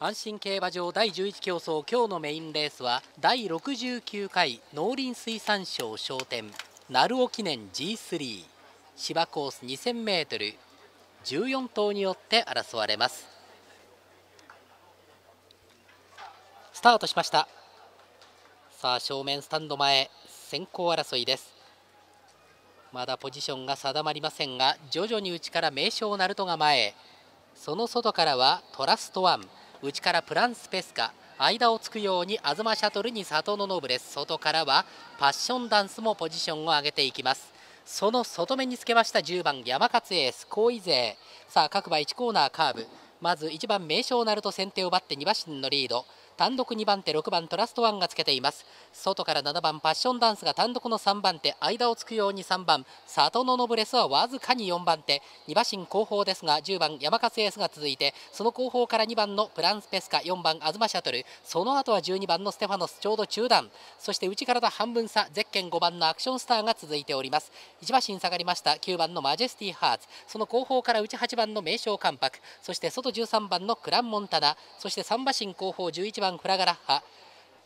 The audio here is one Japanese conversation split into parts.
阪神競馬場第11競争今日のメインレースは第69回農林水産省商店鳴尾記念 G3 芝コース 2000m14 頭によって争われますスタートしましたさあ正面スタンド前先行争いですまだポジションが定まりませんが徐々に内から名将ナルトが前その外からはトラストワン内からプランスペスカ間をつくように東シャトルに里のノブです外からはパッションダンスもポジションを上げていきますその外目につけました10番山勝エース好位勢さあ各馬1コーナーカーブまず1番名将鳴門先手を奪って2馬身のリード単独2番手6番トラストワンがつけています外から7番パッションダンスが単独の3番手間をつくように3番里のノブレスはわずかに4番手2馬身後方ですが10番山勝エースが続いてその後方から2番のプランスペスカ4番東シャトルその後は12番のステファノスちょうど中段そして内から半分差ゼッケン5番のアクションスターが続いております1馬身下がりました9番のマジェスティハーツその後方から内8番の名将関白そして外13番のクランモンタナそして3馬身後方11番番フラガラッハ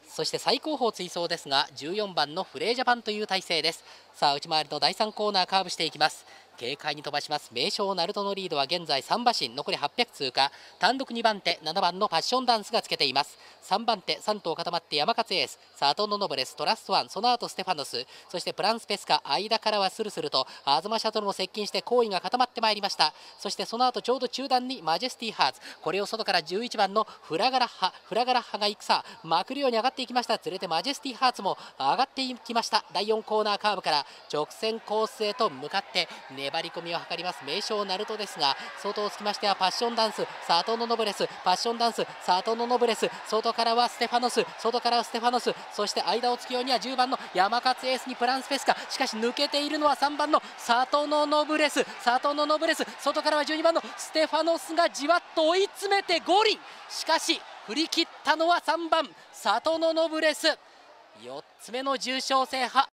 そして最高峰追走ですが14番のフレージャパンという体勢ですさあ内回りの第3コーナーカーブしていきます軽快に飛ばします名将ナルトのリードは現在3馬身残り800通過単独2番手7番のパッションダンスがつけています3番手3頭固まって山勝エースサトノノブレストラストワンその後ステファノスそしてプランスペスカ間からはスルスルと東シャトルも接近して行為が固まってまいりましたそしてその後ちょうど中段にマジェスティハーツこれを外から11番のフラガラッハフラガラッハが行くさまくるように上がっていきました連れてマジェスティハーツも上がっていきました第4コーナーカーブから直線コースへと向かって粘粘り込みを図ります名将ナルトですが外をつきましてはパッションダンス佐藤のノブレスパッションダンス佐藤のノブレス外からはステファノス外からはステファノスそして間をつくようには10番の山勝エースにプランスペスカしかし抜けているのは3番の佐藤のノブレス佐藤のノブレス外からは12番のステファノスがじわっと追い詰めてゴリしかし振り切ったのは3番佐藤のノブレス4つ目の重賞制覇